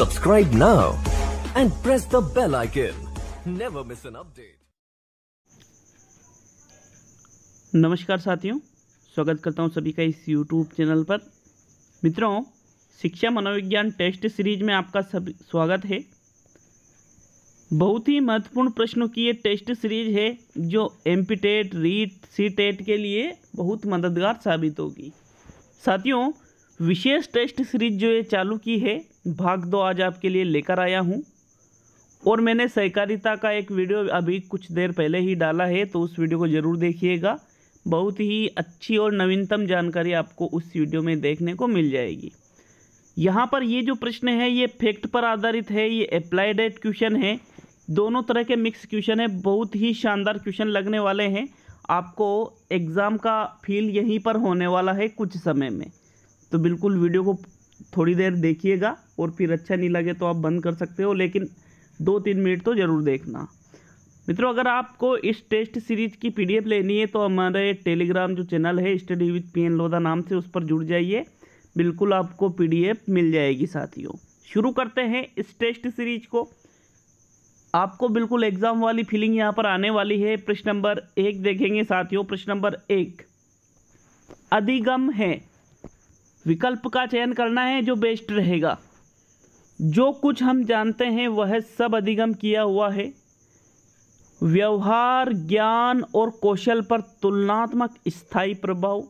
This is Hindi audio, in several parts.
Subscribe now and press the bell icon. Never miss an update. नमस्कार साथियों स्वागत करता हूं सभी का इस YouTube चैनल पर मित्रों शिक्षा मनोविज्ञान टेस्ट सीरीज में आपका सब स्वागत है बहुत ही महत्वपूर्ण प्रश्नों की ये टेस्ट सीरीज है जो M P TET REET C TET के लिए बहुत मददगार साबित होगी साथियों विशेष टेस्ट सीरीज जो ये चालू की है भाग दो आज आपके लिए लेकर आया हूँ और मैंने सहकारिता का एक वीडियो अभी कुछ देर पहले ही डाला है तो उस वीडियो को ज़रूर देखिएगा बहुत ही अच्छी और नवीनतम जानकारी आपको उस वीडियो में देखने को मिल जाएगी यहाँ पर ये जो प्रश्न है ये फैक्ट पर आधारित है ये अप्लाइड एट क्वेश्चन है दोनों तरह के मिक्स क्वेश्चन है बहुत ही शानदार क्वेश्चन लगने वाले हैं आपको एग्ज़ाम का फील यहीं पर होने वाला है कुछ समय में तो बिल्कुल वीडियो को थोड़ी देर देखिएगा और फिर अच्छा नहीं लगे तो आप बंद कर सकते हो लेकिन दो तीन मिनट तो ज़रूर देखना मित्रों अगर आपको इस टेस्ट सीरीज की पीडीएफ लेनी है तो हमारे टेलीग्राम जो चैनल है study with P N Lodha नाम से उस पर जुड़ जाइए बिल्कुल आपको पीडीएफ मिल जाएगी साथियों शुरू करते हैं इस टेस्ट सीरीज को आपको बिल्कुल एग्जाम वाली फीलिंग यहाँ पर आने वाली है प्रश्न नंबर एक देखेंगे साथियों प्रश्न नंबर एक अधिगम है विकल्प का चयन करना है जो बेस्ट रहेगा जो कुछ हम जानते हैं वह सब अधिगम किया हुआ है व्यवहार ज्ञान और कौशल पर तुलनात्मक स्थायी प्रभाव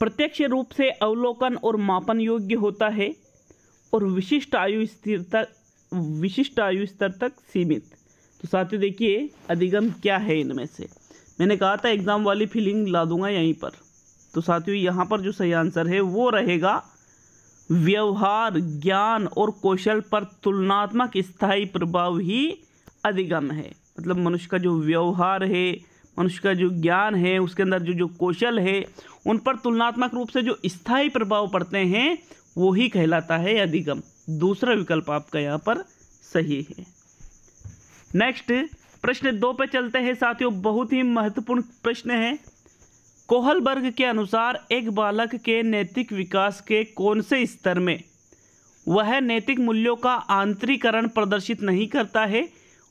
प्रत्यक्ष रूप से अवलोकन और मापन योग्य होता है और विशिष्ट आयु स्थिर तक विशिष्ट आयु स्तर तक सीमित तो साथियों देखिए अधिगम क्या है इनमें से मैंने कहा था एग्ज़ाम वाली फीलिंग ला दूंगा यहीं पर तो साथियों यहाँ पर जो सही आंसर है वो रहेगा व्यवहार ज्ञान और कौशल पर तुलनात्मक स्थायी प्रभाव ही अधिगम है मतलब मनुष्य का जो व्यवहार है मनुष्य का जो ज्ञान है उसके अंदर जो जो कौशल है उन पर तुलनात्मक रूप से जो स्थायी प्रभाव पड़ते हैं वो ही कहलाता है अधिगम दूसरा विकल्प आपका यहाँ पर सही है नेक्स्ट प्रश्न दो पे चलते हैं साथियों बहुत ही महत्वपूर्ण प्रश्न है कोहलबर्ग के अनुसार एक बालक के नैतिक विकास के कौन से स्तर में वह नैतिक मूल्यों का आंतरीकरण प्रदर्शित नहीं करता है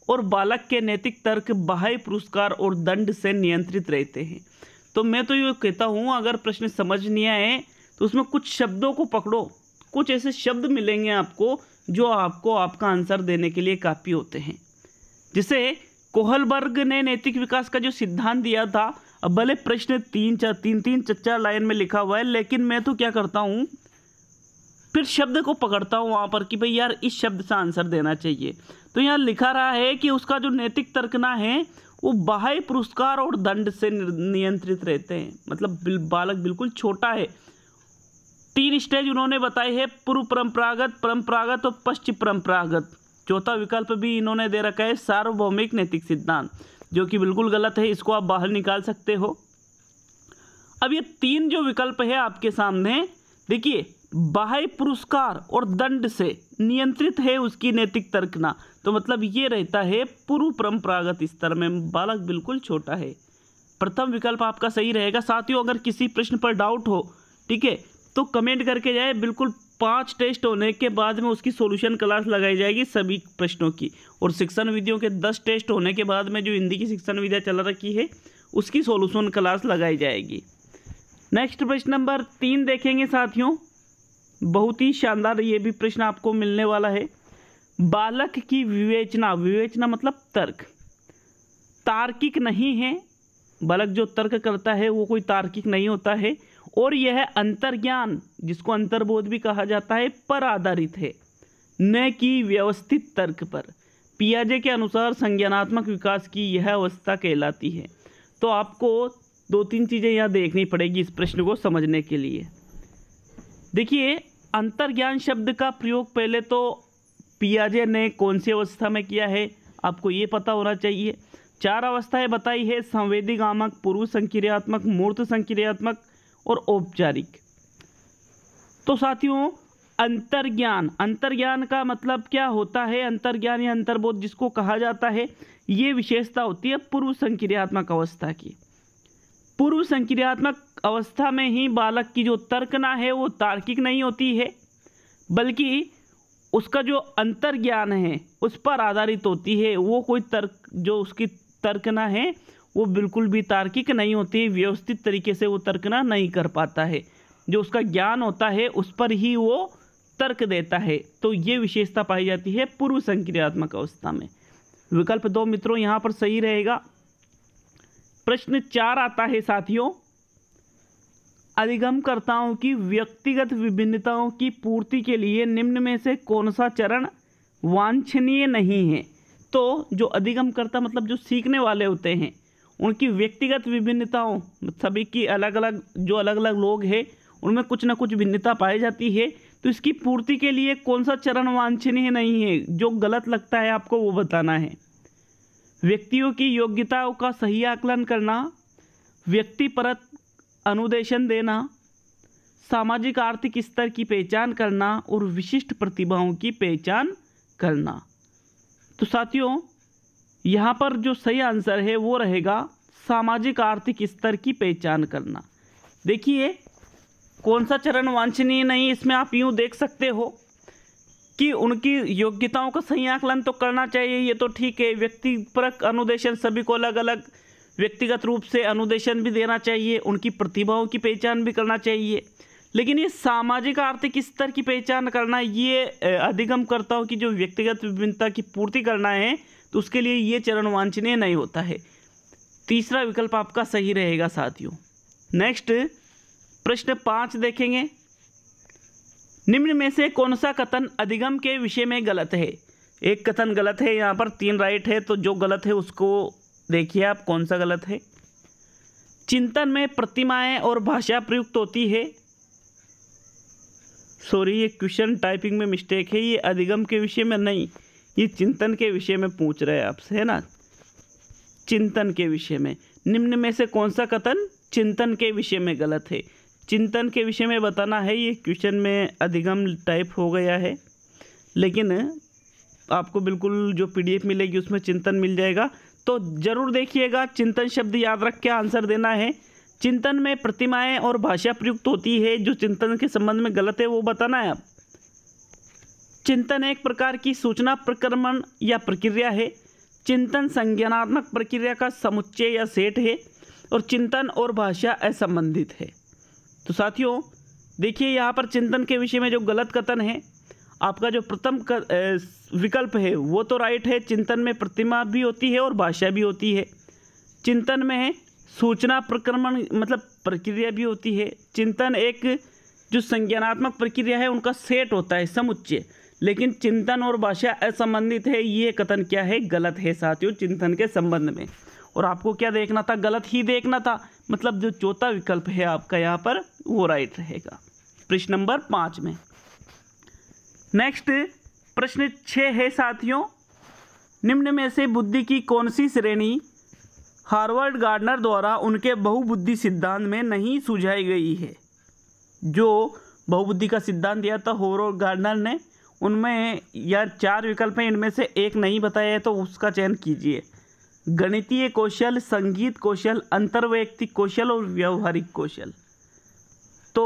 और बालक के नैतिक तर्क बाह्य पुरस्कार और दंड से नियंत्रित रहते हैं तो मैं तो ये कहता हूँ अगर प्रश्न समझ नहीं आए तो उसमें कुछ शब्दों को पकड़ो कुछ ऐसे शब्द मिलेंगे आपको जो आपको आपका आंसर देने के लिए काफ़ी होते हैं जिसे कोहलबर्ग ने नैतिक विकास का जो सिद्धांत दिया था अब भले प्रश्न तीन चार तीन तीन चार चार लाइन में लिखा हुआ है लेकिन मैं तो क्या करता हूँ फिर शब्द को पकड़ता हूँ वहाँ पर कि भाई यार इस शब्द से आंसर देना चाहिए तो यहाँ लिखा रहा है कि उसका जो नैतिक तर्कना है वो बाह्य पुरस्कार और दंड से नियंत्रित रहते हैं मतलब बालक बिल्कुल छोटा है तीन स्टेज उन्होंने बताई है पूर्व परंपरागत परंपरागत और पश्चिम परंपरागत चौथा विकल्प भी इन्होंने दे रखा है सार्वभौमिक नैतिक सिद्धांत जो कि बिल्कुल गलत है इसको आप बाहर निकाल सकते हो अब ये तीन जो विकल्प है आपके सामने देखिए बाह्य पुरस्कार और दंड से नियंत्रित है उसकी नैतिक तर्कना तो मतलब ये रहता है पूर्व परंपरागत स्तर में बालक बिल्कुल छोटा है प्रथम विकल्प आपका सही रहेगा साथियों अगर किसी प्रश्न पर डाउट हो ठीक है तो कमेंट करके जाए बिल्कुल पांच टेस्ट होने के बाद में उसकी सॉल्यूशन क्लास लगाई जाएगी सभी प्रश्नों की और शिक्षण विधियों के दस टेस्ट होने के बाद में जो हिंदी की शिक्षण विद्या चल रखी है उसकी सॉल्यूशन क्लास लगाई जाएगी नेक्स्ट प्रश्न नंबर तीन देखेंगे साथियों बहुत ही शानदार ये भी प्रश्न आपको मिलने वाला है बालक की विवेचना विवेचना मतलब तर्क तार्किक नहीं है बालक जो तर्क करता है वो कोई तार्किक नहीं होता है और यह अंतर्ज्ञान जिसको अंतर्बोध भी कहा जाता है पर आधारित है न कि व्यवस्थित तर्क पर पियाजे के अनुसार संज्ञानात्मक विकास की यह अवस्था कहलाती है तो आपको दो तीन चीज़ें यहाँ देखनी पड़ेगी इस प्रश्न को समझने के लिए देखिए अंतर्ज्ञान शब्द का प्रयोग पहले तो पियाजे ने कौन सी अवस्था में किया है आपको ये पता होना चाहिए चार अवस्थाएं बताई है संवेदी गामक पूर्व संक्रियात्मक मूर्त संक्रियात्मक और औपचारिक तो साथियों अंतर्ज्ञान अंतर्ज्ञान का मतलब क्या होता है अंतर्ज्ञान या अंतर्बोध जिसको कहा जाता है ये विशेषता होती है पूर्व संक्रियात्मक अवस्था की पूर्व संक्रियात्मक अवस्था में ही बालक की जो तर्कना है वो तार्किक नहीं होती है बल्कि उसका जो अंतर्ज्ञान है उस पर आधारित होती है वो कोई तर्क जो उसकी तर्कना है वो बिल्कुल भी तार्किक नहीं होती व्यवस्थित तरीके से वो तर्कना नहीं कर पाता है जो उसका ज्ञान होता है उस पर ही वो तर्क देता है तो ये विशेषता पाई जाती है पूर्व संक्रियात्मक अवस्था में विकल्प दो मित्रों यहाँ पर सही रहेगा प्रश्न चार आता है साथियों अधिगमकर्ताओं की व्यक्तिगत विभिन्नताओं की पूर्ति के लिए निम्न में से कौन सा चरण वांछनीय नहीं है तो जो अधिगमकर्ता मतलब जो सीखने वाले होते हैं उनकी व्यक्तिगत विभिन्नताओं सभी की अलग अलग जो अलग अलग लोग हैं उनमें कुछ ना कुछ भिन्नता पाई जाती है तो इसकी पूर्ति के लिए कौन सा चरण वांछनीय नहीं है जो गलत लगता है आपको वो बताना है व्यक्तियों की योग्यताओं का सही आकलन करना व्यक्ति परत अनुदेशन देना सामाजिक आर्थिक स्तर की पहचान करना और विशिष्ट प्रतिभाओं की पहचान करना तो साथियों यहाँ पर जो सही आंसर है वो रहेगा सामाजिक आर्थिक स्तर की पहचान करना देखिए कौन सा चरण वांछनीय नहीं इसमें आप यूँ देख सकते हो कि उनकी योग्यताओं का सही आकलन तो करना चाहिए ये तो ठीक है व्यक्ति परक अनुदेशन सभी को अलग अलग व्यक्तिगत रूप से अनुदेशन भी देना चाहिए उनकी प्रतिभाओं की पहचान भी करना चाहिए लेकिन ये सामाजिक आर्थिक स्तर की पहचान करना ये अधिगम करता कि जो व्यक्तिगत विभिन्नता की पूर्ति करना है तो उसके लिए ये चरण वांछनीय नहीं होता है तीसरा विकल्प आपका सही रहेगा साथियों नेक्स्ट प्रश्न पाँच देखेंगे निम्न में से कौन सा कथन अधिगम के विषय में गलत है एक कथन गलत है यहाँ पर तीन राइट है तो जो गलत है उसको देखिए आप कौन सा गलत है चिंतन में प्रतिमाएं और भाषा प्रयुक्त होती है सॉरी ये क्वेश्चन टाइपिंग में मिस्टेक है ये अधिगम के विषय में नहीं ये चिंतन के विषय में पूछ रहे हैं आपसे है ना चिंतन के विषय में निम्न में से कौन सा कथन चिंतन के विषय में गलत है चिंतन के विषय में बताना है ये क्वेश्चन में अधिगम टाइप हो गया है लेकिन आपको बिल्कुल जो पीडीएफ मिलेगी उसमें चिंतन मिल जाएगा तो ज़रूर देखिएगा चिंतन शब्द याद रख के आंसर देना है चिंतन में प्रतिमाएं और भाषा प्रयुक्त होती है जो चिंतन के संबंध में गलत है वो बताना है आप चिंतन एक प्रकार की सूचना प्रक्रमण या प्रक्रिया है चिंतन संज्ञानात्मक प्रक्रिया का समुच्चय या सेट है और चिंतन और भाषा असंबंधित है तो साथियों देखिए यहाँ पर चिंतन के विषय में जो गलत कथन है आपका जो प्रथम विकल्प है वो तो राइट है चिंतन में प्रतिमा भी होती है और भाषा भी होती है चिंतन में सूचना प्रक्रमण मतलब प्रक्रिया भी होती है चिंतन एक जो संज्ञानात्मक प्रक्रिया है उनका सेट होता है समुच्चय लेकिन चिंतन और भाषा असंबंधित है ये कथन क्या है गलत है साथियों चिंतन के संबंध में और आपको क्या देखना था गलत ही देखना था मतलब जो चौथा विकल्प है आपका यहाँ पर वो राइट रहेगा प्रश्न नंबर पाँच में नेक्स्ट प्रश्न छः है साथियों निम्न में से बुद्धि की कौन सी श्रेणी हार्वर्ड गार्डनर द्वारा उनके बहुबुद्धि सिद्धांत में नहीं सुझाई गई है जो बहुबुद्धि का सिद्धांत दिया था हॉर्वर्ड गार्डनर ने उनमें या चार विकल्प हैं इनमें से एक नहीं बताया है तो उसका चयन कीजिए गणितीय कौशल संगीत कौशल अंतर्वैयक्तिक कौशल और व्यवहारिक कौशल तो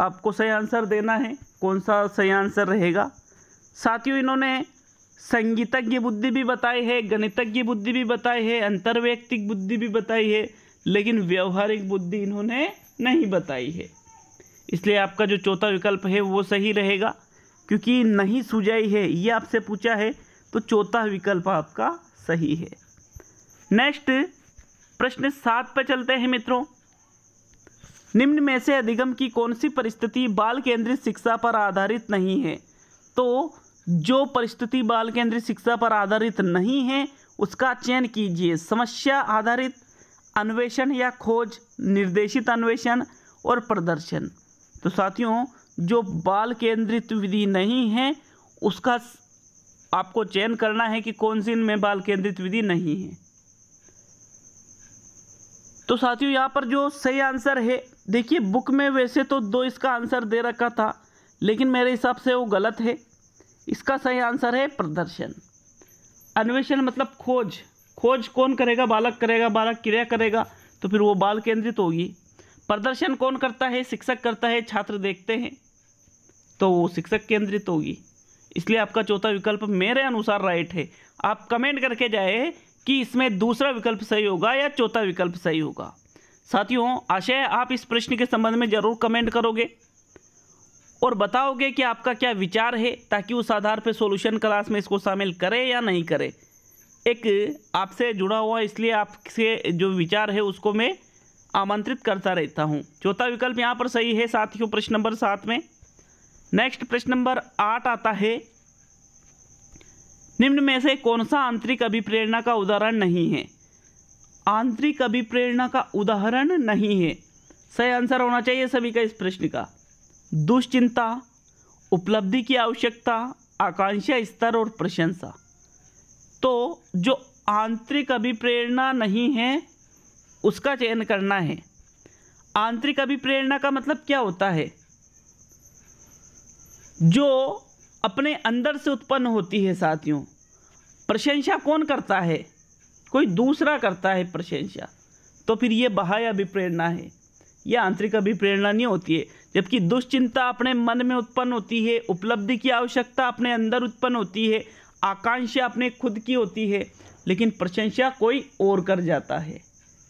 आपको सही आंसर देना है कौन सा सही आंसर रहेगा साथियों इन्होंने संगीतज्ञ बुद्धि भी बताई है गणितज्ञ बुद्धि भी बताई है अंतर्वैयक्तिक बुद्धि भी बताई है लेकिन व्यवहारिक बुद्धि इन्होंने नहीं बताई है इसलिए आपका जो चौथा विकल्प है वो सही रहेगा क्योंकि नहीं सुझाई है ये आपसे पूछा है तो चौथा विकल्प आपका सही है नेक्स्ट प्रश्न सात पर चलते हैं मित्रों निम्न में से अधिगम की कौन सी परिस्थिति बाल केंद्रित शिक्षा पर आधारित नहीं है तो जो परिस्थिति बाल केंद्रित शिक्षा पर आधारित नहीं है उसका चयन कीजिए समस्या आधारित अन्वेषण या खोज निर्देशित अन्वेषण और प्रदर्शन तो साथियों जो बाल केंद्रित विधि नहीं है उसका आपको चयन करना है कि कौन सी इनमें बाल केंद्रित विधि नहीं है तो साथियों यहाँ पर जो सही आंसर है देखिए बुक में वैसे तो दो इसका आंसर दे रखा था लेकिन मेरे हिसाब से वो गलत है इसका सही आंसर है प्रदर्शन अन्वेषण मतलब खोज खोज कौन करेगा बालक करेगा बालक क्रिया करेगा तो फिर वो बाल केंद्रित होगी प्रदर्शन कौन करता है शिक्षक करता है छात्र देखते हैं तो वो शिक्षक केंद्रित होगी इसलिए आपका चौथा विकल्प मेरे अनुसार राइट है आप कमेंट करके जाए कि इसमें दूसरा विकल्प सही होगा या चौथा विकल्प सही होगा साथियों आशा है आप इस प्रश्न के संबंध में ज़रूर कमेंट करोगे और बताओगे कि आपका क्या विचार है ताकि उस आधार पर सॉल्यूशन क्लास में इसको शामिल करें या नहीं करें एक आपसे जुड़ा हुआ इसलिए आपसे जो विचार है उसको मैं आमंत्रित करता रहता हूँ चौथा विकल्प यहाँ पर सही है साथियों प्रश्न नंबर सात में नेक्स्ट प्रश्न नंबर आठ आता है निम्न में से कौन सा आंतरिक अभिप्रेरणा का उदाहरण नहीं है आंतरिक अभिप्रेरणा का उदाहरण नहीं है सही आंसर होना चाहिए सभी का इस प्रश्न का दुश्चिंता उपलब्धि की आवश्यकता आकांक्षा स्तर और प्रशंसा तो जो आंतरिक अभिप्रेरणा नहीं है उसका चयन करना है आंतरिक अभिप्रेरणा का मतलब क्या होता है जो अपने अंदर से उत्पन्न होती है साथियों प्रशंसा कौन करता है कोई दूसरा करता है प्रशंसा तो फिर ये बाह्य अभिप्रेरणा है यह आंतरिक अभिप्रेरणा नहीं होती है जबकि दुश्चिंता अपने मन में उत्पन्न होती है उपलब्धि की आवश्यकता अपने अंदर उत्पन्न होती है आकांक्षा अपने खुद की होती है लेकिन प्रशंसा कोई और कर जाता है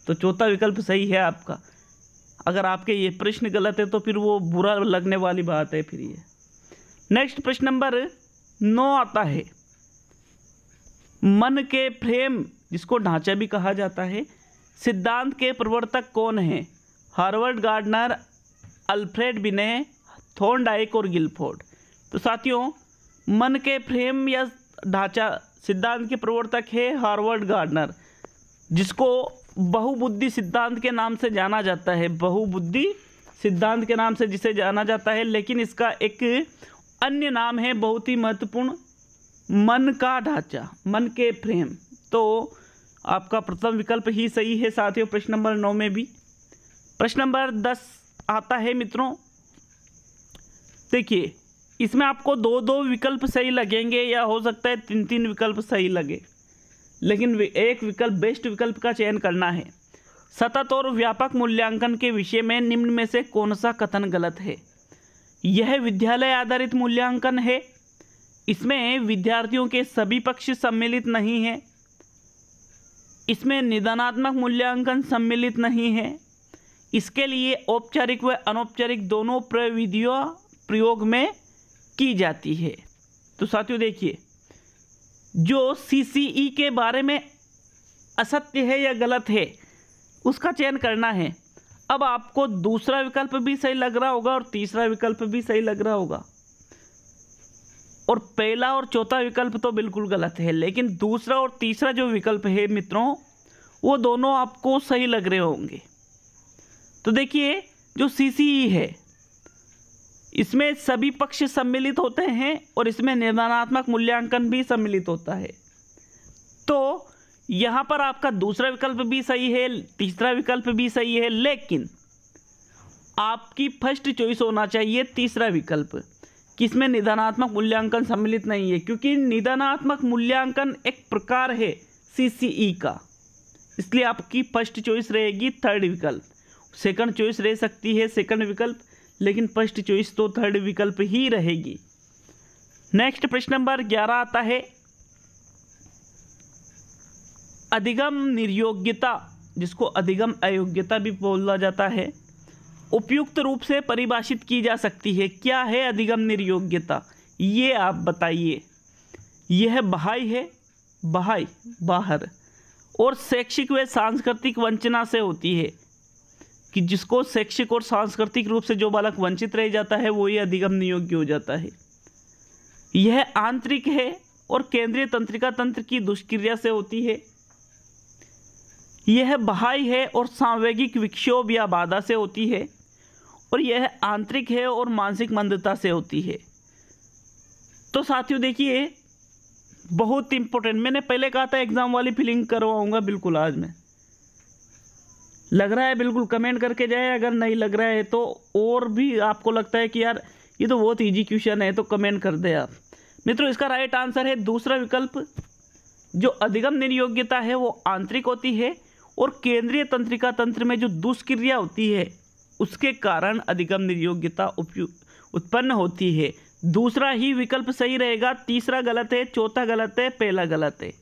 तो चौथा विकल्प सही है आपका अगर आपके ये प्रश्न गलत है तो फिर वो बुरा लगने वाली बात है फिर ये नेक्स्ट प्रश्न नंबर नौ आता है मन के फ्रेम जिसको ढांचा भी कहा जाता है सिद्धांत के प्रवर्तक कौन हैं हार्वर्ड गार्डनर अल्फ्रेड बिने थोर्नडाइक और गिलफोर्ड तो साथियों मन के फ्रेम या ढांचा सिद्धांत के प्रवर्तक है हार्वर्ड गार्डनर जिसको बहुबुद्धि सिद्धांत के नाम से जाना जाता है बहुबुद्धि सिद्धांत के नाम से जिसे जाना जाता है लेकिन इसका एक अन्य नाम है बहुत ही महत्वपूर्ण मन का ढांचा मन के फ्रेम तो आपका प्रथम विकल्प ही सही है साथियों प्रश्न नंबर नौ में भी प्रश्न नंबर दस आता है मित्रों देखिए इसमें आपको दो दो विकल्प सही लगेंगे या हो सकता है तीन तीन विकल्प सही लगे लेकिन एक विकल्प बेस्ट विकल्प का चयन करना है सतत और व्यापक मूल्यांकन के विषय में निम्न में से कौन सा कथन गलत है यह विद्यालय आधारित मूल्यांकन है इसमें विद्यार्थियों के सभी पक्ष सम्मिलित नहीं हैं इसमें निदानात्मक मूल्यांकन सम्मिलित नहीं है इसके लिए औपचारिक व अनौपचारिक दोनों प्रविधियाँ प्रयोग में की जाती है तो साथियों देखिए जो ई e के बारे में असत्य है या गलत है उसका चयन करना है अब आपको दूसरा विकल्प भी सही लग रहा होगा और तीसरा विकल्प भी सही लग रहा होगा और पहला और चौथा विकल्प तो बिल्कुल गलत है लेकिन दूसरा और तीसरा जो विकल्प है मित्रों वो दोनों आपको सही लग रहे होंगे तो देखिए जो सी e है इसमें सभी पक्ष सम्मिलित होते हैं और इसमें निर्धारणात्मक मूल्यांकन भी सम्मिलित होता है तो यहाँ पर आपका दूसरा विकल्प भी सही है तीसरा विकल्प भी सही है लेकिन आपकी फर्स्ट चॉइस होना चाहिए तीसरा विकल्प किसमें निदानात्मक मूल्यांकन सम्मिलित नहीं है क्योंकि निदानात्मक मूल्यांकन एक प्रकार है सीसीई e का इसलिए आपकी फर्स्ट चॉइस रहेगी थर्ड विकल्प सेकंड चॉइस रह सकती है सेकंड विकल्प लेकिन फर्स्ट चॉइस तो थर्ड विकल्प ही रहेगी नेक्स्ट प्रश्न नंबर ग्यारह आता है अधिगम निर्योग्यता जिसको अधिगम अयोग्यता भी बोला जाता है उपयुक्त रूप से परिभाषित की जा सकती है क्या है अधिगम निर्योग्यता ये आप बताइए यह बहाई है बहाई बाहर और शैक्षिक व सांस्कृतिक वंचना से होती है कि जिसको शैक्षिक और सांस्कृतिक रूप से जो बालक वंचित रह जाता है वो ही अधिगम नियोग्य हो जाता है यह आंतरिक है और केंद्रीय तंत्रिका तंत्र की दुष्क्रिया से होती है यह बहाई है और सांवेगिक विक्षोभ या बाधा से होती है और यह आंतरिक है और मानसिक मंदता से होती है तो साथियों देखिए बहुत इंपॉर्टेंट मैंने पहले कहा था एग्ज़ाम वाली फिलिंग करवाऊंगा बिल्कुल आज मैं लग रहा है बिल्कुल कमेंट करके जाए अगर नहीं लग रहा है तो और भी आपको लगता है कि यार ये तो बहुत ईजी क्वेश्चन है तो कमेंट कर दें आप मित्रों इसका राइट आंसर है दूसरा विकल्प जो अधिगम निर्योग्यता है वो आंतरिक होती है और केंद्रीय तंत्रिका तंत्र में जो दुष्क्रिया होती है उसके कारण अधिगम निर्योग्यता उत्पन्न होती है दूसरा ही विकल्प सही रहेगा तीसरा गलत है चौथा गलत है पहला गलत है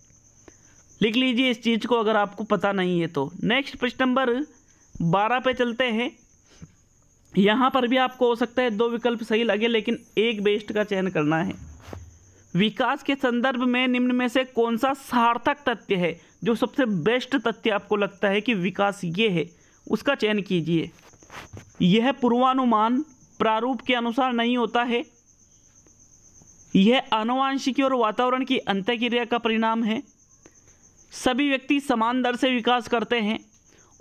लिख लीजिए इस चीज़ को अगर आपको पता नहीं है तो नेक्स्ट प्रश्न नंबर बारह पे चलते हैं यहाँ पर भी आपको हो सकता है दो विकल्प सही लगे लेकिन एक बेस्ट का चयन करना है विकास के संदर्भ में निम्न में से कौन सा सार्थक तथ्य है जो सबसे बेस्ट तथ्य आपको लगता है कि विकास ये है उसका चयन कीजिए यह पूर्वानुमान प्रारूप के अनुसार नहीं होता है यह आनुवांशिकी और वातावरण की अंत्यक्रिया का परिणाम है सभी व्यक्ति समान दर से विकास करते हैं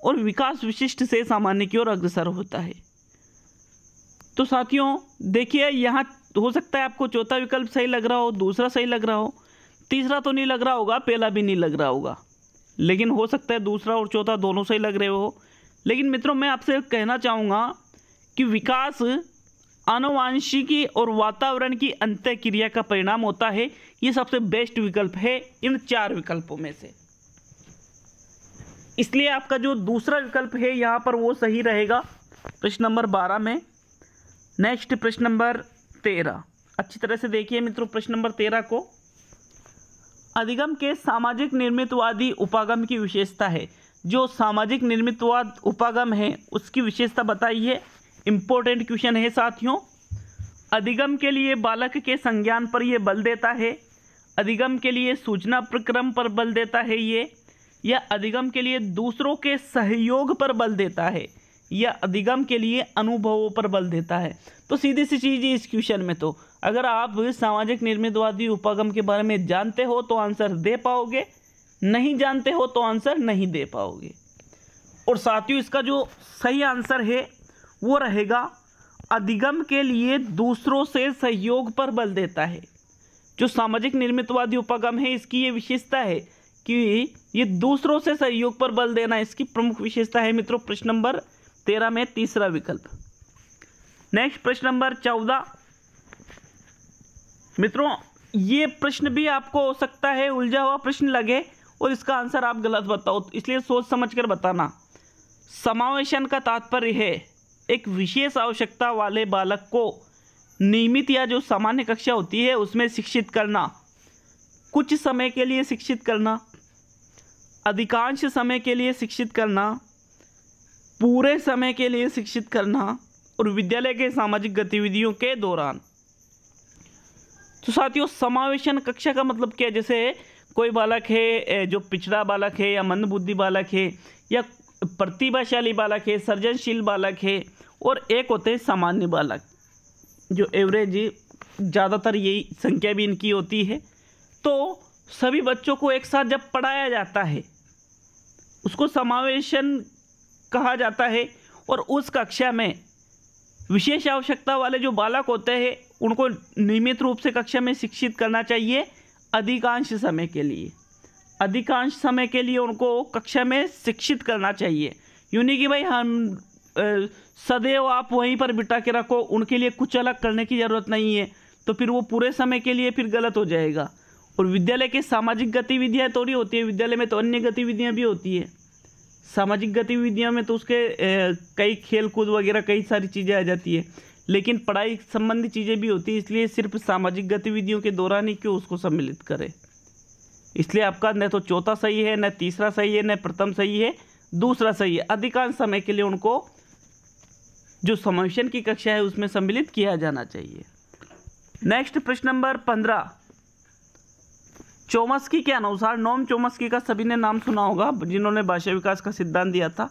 और विकास विशिष्ट से सामान्य की ओर अग्रसर होता है तो साथियों देखिए यहाँ हो सकता है आपको चौथा विकल्प सही लग रहा हो दूसरा सही लग रहा हो तीसरा तो नहीं लग रहा होगा पहला भी नहीं लग रहा होगा लेकिन हो सकता है दूसरा और चौथा दोनों सही लग रहे हो लेकिन मित्रों मैं आपसे कहना चाहूँगा कि विकास अनुवांशिकी और वातावरण की अंत्यक्रिया का परिणाम होता है ये सबसे बेस्ट विकल्प है इन चार विकल्पों में से इसलिए आपका जो दूसरा विकल्प है यहाँ पर वो सही रहेगा प्रश्न नंबर बारह में नेक्स्ट प्रश्न नंबर तेरह अच्छी तरह से देखिए मित्रों प्रश्न नंबर तेरह को अधिगम के सामाजिक निर्मितवादी उपागम की विशेषता है जो सामाजिक निर्मितवाद उपागम है उसकी विशेषता बताइए इम्पोर्टेंट क्वेश्चन है साथियों अधिगम के लिए बालक के संज्ञान पर यह बल देता है अधिगम के लिए सूचना प्रक्रम पर बल देता है ये या अधिगम के लिए दूसरों के सहयोग पर बल देता है या अधिगम के लिए अनुभवों पर बल देता है तो सीधी सी चीज़ है इस क्वेश्चन में तो अगर आप सामाजिक निर्मितवादी उपागम के बारे में जानते हो तो आंसर दे पाओगे नहीं जानते हो तो आंसर नहीं दे पाओगे और साथियों इसका जो सही आंसर है वो रहेगा अधिगम के लिए दूसरों से सहयोग पर बल देता है जो सामाजिक निर्मितवादी उपागम है इसकी ये विशेषता है कि ये दूसरों से सहयोग पर बल देना इसकी प्रमुख विशेषता है मित्रों प्रश्न नंबर तेरह में तीसरा विकल्प नेक्स्ट प्रश्न नंबर चौदह मित्रों ये प्रश्न भी आपको हो सकता है उलझा हुआ प्रश्न लगे और इसका आंसर आप गलत बताओ इसलिए सोच समझ कर बताना समावेशन का तात्पर्य है एक विशेष आवश्यकता वाले बालक को नियमित या जो सामान्य कक्षा होती है उसमें शिक्षित करना कुछ समय के लिए शिक्षित करना अधिकांश समय के लिए शिक्षित करना पूरे समय के लिए शिक्षित करना और विद्यालय के सामाजिक गतिविधियों के दौरान तो साथियों समावेशन कक्षा का मतलब क्या है जैसे कोई बालक है जो पिछड़ा बालक है या मंदबुद्धि बालक है या प्रतिभाशाली बालक है सर्जनशील बालक है और एक होते हैं सामान्य बालक जो एवरेज ज़्यादातर यही संख्या भी इनकी होती है तो सभी बच्चों को एक साथ जब पढ़ाया जाता है उसको समावेशन कहा जाता है और उस कक्षा में विशेष आवश्यकता वाले जो बालक होते हैं उनको नियमित रूप से कक्षा में शिक्षित करना चाहिए अधिकांश समय के लिए अधिकांश समय के लिए उनको कक्षा में शिक्षित करना चाहिए यूनि कि भाई हम सदैव आप वहीं पर बिठा के रखो उनके लिए कुछ अलग करने की ज़रूरत नहीं है तो फिर वो पूरे समय के लिए फिर गलत हो जाएगा और विद्यालय के सामाजिक गतिविधियाँ थोड़ी तो होती है विद्यालय में तो अन्य गतिविधियाँ भी होती है सामाजिक गतिविधियों में तो उसके ए, कई खेल कूद वगैरह कई सारी चीज़ें आ जाती है लेकिन पढ़ाई संबंधी चीज़ें भी होती है इसलिए सिर्फ सामाजिक गतिविधियों के दौरान ही क्यों उसको सम्मिलित करें इसलिए आपका न तो चौथा सही है न तीसरा सही है न प्रथम सही है दूसरा सही है अधिकांश समय के लिए उनको जो समविशन की कक्षा है उसमें सम्मिलित किया जाना चाहिए नेक्स्ट प्रश्न नंबर पंद्रह चौमस्की के अनुसार नोम चौमस्की का सभी ने नाम सुना होगा जिन्होंने भाषा विकास का सिद्धांत दिया था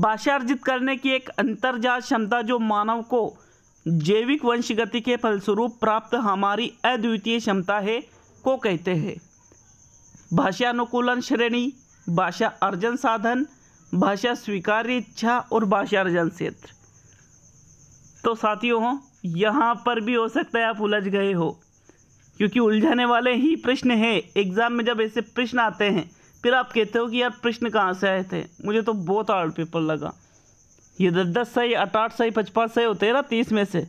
भाषा अर्जित करने की एक अंतर्जात क्षमता जो मानव को जैविक वंशगति के फलस्वरूप प्राप्त हमारी अद्वितीय क्षमता है को कहते हैं भाषानुकूलन श्रेणी भाषा अर्जन साधन भाषा स्वीकार्य इच्छा और भाषा अर्जन क्षेत्र तो साथियों यहाँ पर भी हो सकता है आप उलझ गए हो क्योंकि उलझाने वाले ही प्रश्न हैं एग्ज़ाम में जब ऐसे प्रश्न आते हैं फिर आप कहते हो कि यार प्रश्न कहाँ से आए थे मुझे तो बहुत हार्ड पेपर लगा ये दस दस सही आठ आठ सही पचपन सही होते हैं ना तीस में से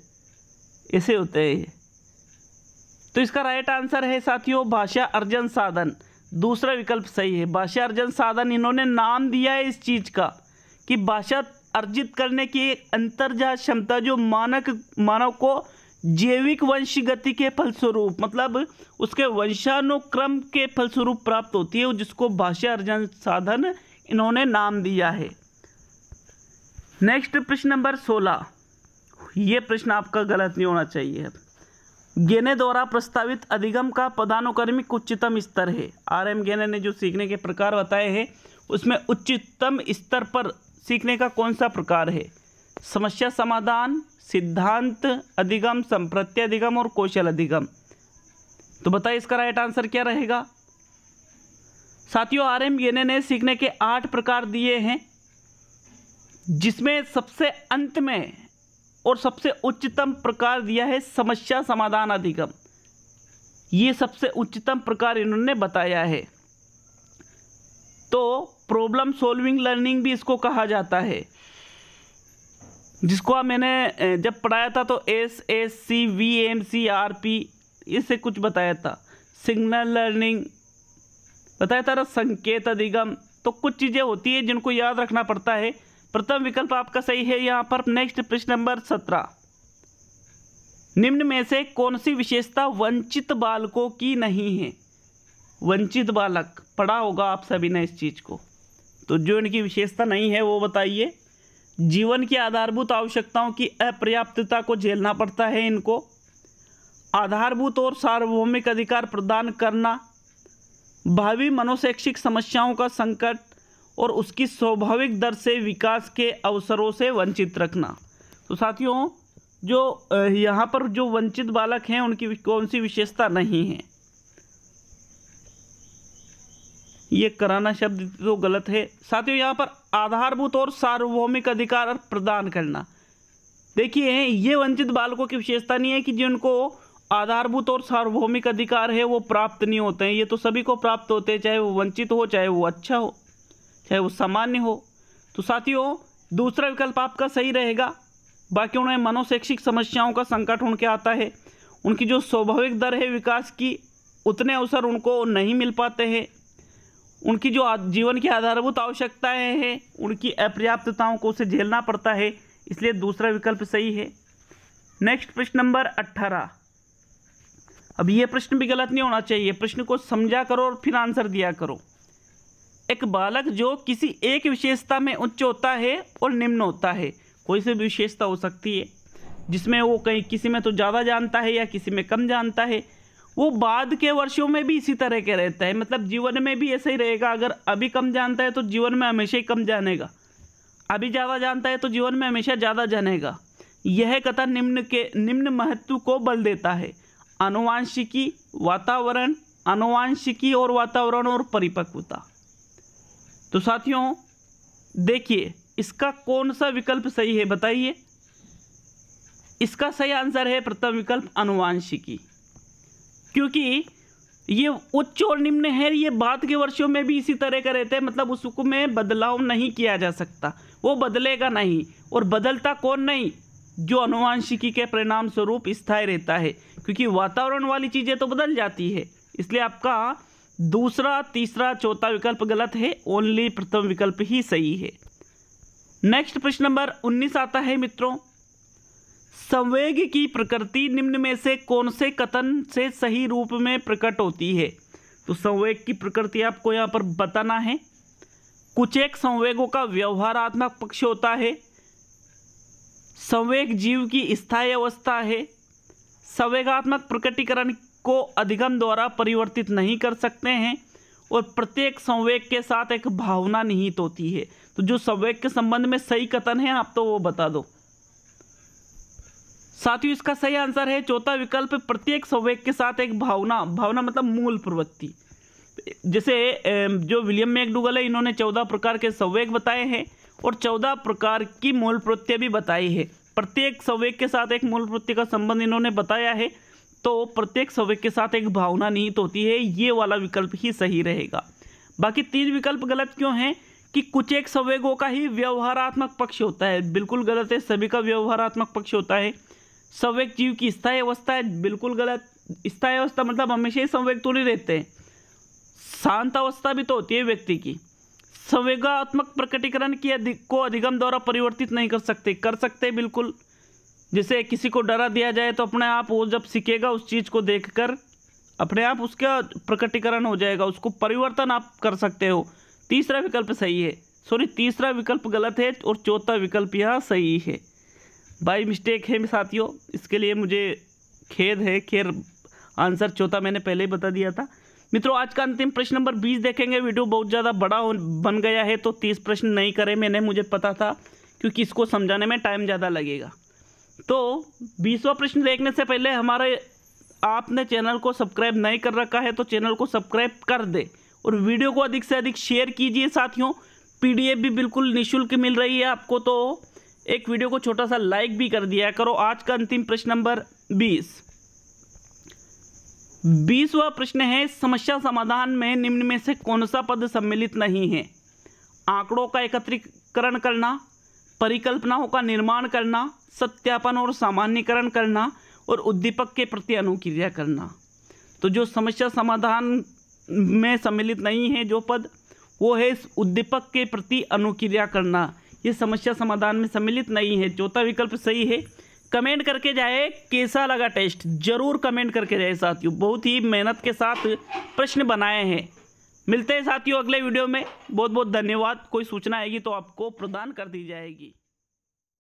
ऐसे होते हैं तो इसका राइट आंसर है साथियों भाषा अर्जन साधन दूसरा विकल्प सही है भाषा अर्जन साधन इन्होंने नाम दिया है इस चीज़ का कि भाषा अर्जित करने की एक अंतर्जा क्षमता जो मानक मानव को जैविक वंश गति के फलस्वरूप मतलब उसके वंशानुक्रम के फलस्वरूप प्राप्त होती है जिसको भाषा अर्जन साधन इन्होंने नाम दिया है नेक्स्ट प्रश्न नंबर सोलह ये प्रश्न आपका गलत नहीं होना चाहिए गेने द्वारा प्रस्तावित अधिगम का पदानुक्रमिक उच्चतम स्तर है आर एम गेने ने जो सीखने के प्रकार बताए हैं उसमें उच्चतम स्तर पर सीखने का कौन सा प्रकार है समस्या समाधान सिद्धांत अधिगम संप्रत्य अधिगम और कौशल अधिगम तो बताइए इसका राइट आंसर क्या रहेगा साथियों आर एम गेने ने सीखने के आठ प्रकार दिए हैं जिसमें सबसे अंत में और सबसे उच्चतम प्रकार दिया है समस्या समाधान अधिगम ये सबसे उच्चतम प्रकार इन्होंने बताया है तो प्रॉब्लम सॉल्विंग लर्निंग भी इसको कहा जाता है जिसको मैंने जब पढ़ाया था तो S S C V M C R P इससे कुछ बताया था सिग्नल लर्निंग बताया था ना संकेत अधिगम तो कुछ चीज़ें होती है जिनको याद रखना पड़ता है प्रथम विकल्प आपका सही है यहाँ पर नेक्स्ट प्रश्न नंबर सत्रह निम्न में से कौन सी विशेषता वंचित बालकों की नहीं है वंचित बालक पढ़ा होगा आप सभी ने इस चीज़ को तो जो इनकी विशेषता नहीं है वो बताइए जीवन की आधारभूत आवश्यकताओं की अपर्याप्तता को झेलना पड़ता है इनको आधारभूत और सार्वभौमिक अधिकार प्रदान करना भावी मनोशैक्षिक समस्याओं का संकट और उसकी स्वाभाविक दर से विकास के अवसरों से वंचित रखना तो साथियों जो यहाँ पर जो वंचित बालक हैं उनकी कौन सी विशेषता नहीं है ये कराना शब्द तो गलत है साथियों यहाँ पर आधारभूत और सार्वभौमिक अधिकार प्रदान करना देखिए ये वंचित बालकों की विशेषता नहीं है कि जिनको आधारभूत और सार्वभौमिक अधिकार है वो प्राप्त नहीं होते हैं ये तो सभी को प्राप्त होते हैं चाहे वो वंचित हो चाहे वो अच्छा हो चाहे वो सामान्य हो तो साथियों दूसरा विकल्प आपका सही रहेगा बाकी उन्हें मनोशैक्षिक समस्याओं का संकट उनके आता है उनकी जो स्वाभाविक दर है विकास की उतने अवसर उनको नहीं मिल पाते हैं उनकी जो जीवन की आधारभूत आवश्यकताएं हैं उनकी अपर्याप्तताओं को उसे झेलना पड़ता है इसलिए दूसरा विकल्प सही है नेक्स्ट प्रश्न नंबर अट्ठारह अब ये प्रश्न भी गलत नहीं होना चाहिए प्रश्न को समझा करो और फिर आंसर दिया करो एक बालक जो किसी एक विशेषता में उच्च होता है और निम्न होता है कोई से भी विशेषता हो सकती है जिसमें वो कहीं किसी में तो ज़्यादा जानता है या किसी में कम जानता है वो बाद के वर्षों में भी इसी तरह के रहता है मतलब जीवन में भी ऐसा ही रहेगा अगर अभी कम जानता है तो जीवन में हमेशा ही कम जानेगा अभी ज़्यादा जानता है तो जीवन में हमेशा ज़्यादा जानेगा यह कथा निम्न के निम्न महत्व को बल देता है अनुवांशिकी वातावरण अनुवांशिकी और वातावरण और परिपक्वता तो साथियों देखिए इसका कौन सा विकल्प सही है बताइए इसका सही आंसर है प्रथम विकल्प अनुवांशिकी क्योंकि ये उच्च और निम्न है ये बाद के वर्षों में भी इसी तरह का रहते हैं मतलब उसको में बदलाव नहीं किया जा सकता वो बदलेगा नहीं और बदलता कौन नहीं जो अनुवांशिकी के परिणाम स्वरूप स्थायी रहता है क्योंकि वातावरण वाली चीज़ें तो बदल जाती है इसलिए आपका दूसरा तीसरा चौथा विकल्प गलत है ओनली प्रथम विकल्प ही सही है नेक्स्ट प्रश्न नंबर 19 आता है मित्रों संवेग की प्रकृति निम्न में से कौन से कथन से सही रूप में प्रकट होती है तो संवेग की प्रकृति आपको यहाँ पर बताना है कुछ एक संवेगों का व्यवहारात्मक पक्ष होता है संवेग जीव की स्थायी अवस्था है संवेगात्मक प्रकटीकरण को अधिगम द्वारा परिवर्तित नहीं कर सकते हैं और प्रत्येक संवेग के साथ एक भावना निहित होती है तो जो संवेग के संबंध में सही कथन है आप तो वो बता दो साथियों इसका सही आंसर है चौथा विकल्प प्रत्येक संवेग के साथ एक भावना भावना मतलब मूल प्रवृत्ति जैसे जो विलियम मैकडूगल है इन्होंने चौदह प्रकार के संवेग बताए हैं और चौदह प्रकार की मूल प्रवृत्ति भी बताई है प्रत्येक संवेग के साथ एक मूल प्रवृत्ति का संबंध इन्होंने बताया है तो प्रत्येक सव्य के साथ एक भावना निहित होती है ये वाला विकल्प ही सही रहेगा बाकी तीन विकल्प गलत क्यों हैं कि कुछ एक संवेगों का ही व्यवहारात्मक पक्ष होता है बिल्कुल गलत है सभी का व्यवहारात्मक पक्ष होता है संवेग जीव की स्थायी अवस्था है बिल्कुल गलत स्थायी अवस्था मतलब हमेशा ही संवेग तो नहीं रहते हैं शांत अवस्था भी तो होती है व्यक्ति की संवेगात्मक प्रकटीकरण की अधिक को अधिगम द्वारा परिवर्तित नहीं कर सकते कर सकते बिल्कुल जैसे किसी को डरा दिया जाए तो अपने आप वो जब सीखेगा उस चीज़ को देखकर अपने आप उसका प्रकटीकरण हो जाएगा उसको परिवर्तन आप कर सकते हो तीसरा विकल्प सही है सॉरी तीसरा विकल्प गलत है और चौथा विकल्प यह सही है बाई मिस्टेक है साथियों इसके लिए मुझे खेद है खैर आंसर चौथा मैंने पहले ही बता दिया था मित्रों आज का अंतिम प्रश्न नंबर बीस देखेंगे वीडियो बहुत ज़्यादा बड़ा बन गया है तो तीस प्रश्न नहीं करे मैंने मुझे पता था क्योंकि इसको समझाने में टाइम ज़्यादा लगेगा तो बीसवा प्रश्न देखने से पहले हमारे आपने चैनल को सब्सक्राइब नहीं कर रखा है तो चैनल को सब्सक्राइब कर दे और वीडियो को अधिक से अधिक शेयर कीजिए साथियों पीडीएफ भी बिल्कुल निःशुल्क मिल रही है आपको तो एक वीडियो को छोटा सा लाइक भी कर दिया करो आज का अंतिम प्रश्न नंबर बीस बीसवा प्रश्न है समस्या समाधान में निम्न में से कौन सा पद सम्मिलित नहीं है आंकड़ों का एकत्रीकरण करना परिकल्पनाओं का निर्माण करना सत्यापन और सामान्यकरण करना और उद्दीपक के प्रति अनुक्रिया करना तो जो समस्या समाधान में सम्मिलित नहीं है जो पद वो है इस उद्दीपक के प्रति अनुक्रिया करना ये समस्या समाधान में सम्मिलित नहीं है चौथा विकल्प सही है कमेंट करके जाए कैसा लगा टेस्ट जरूर कमेंट करके जाए साथियों बहुत ही मेहनत के साथ प्रश्न बनाए हैं मिलते हैं साथियों अगले वीडियो में बहुत बहुत धन्यवाद कोई सूचना आएगी तो आपको प्रदान कर दी जाएगी